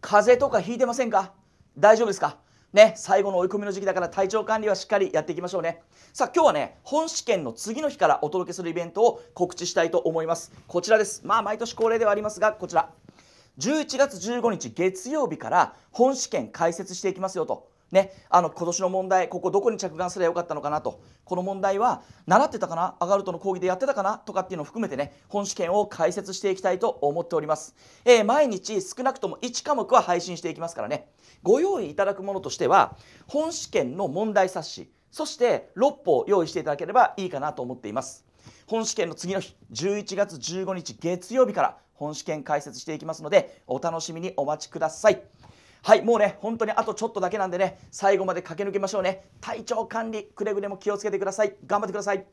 風邪とかひいてませんか大丈夫ですかね、最後の追い込みの時期だから体調管理はしっかりやっていきましょうねさあ今日はね本試験の次の日からお届けするイベントを告知したいと思いますこちらですまあ毎年恒例ではありますがこちら11月15日月曜日から本試験解説していきますよとね、あの今年の問題ここどこに着眼すればよかったのかなとこの問題は習ってたかなアガルトの講義でやってたかなとかっていうのを含めてね本試験を解説していきたいと思っております、えー、毎日少なくとも1科目は配信していきますからねご用意いただくものとしては本試験の問題冊子そして6本用意していただければいいかなと思っています本試験の次の日11月15日月曜日から本試験解説していきますのでお楽しみにお待ちくださいはいもうね本当にあとちょっとだけなんでね最後まで駆け抜けましょうね体調管理くれぐれも気をつけてください頑張ってください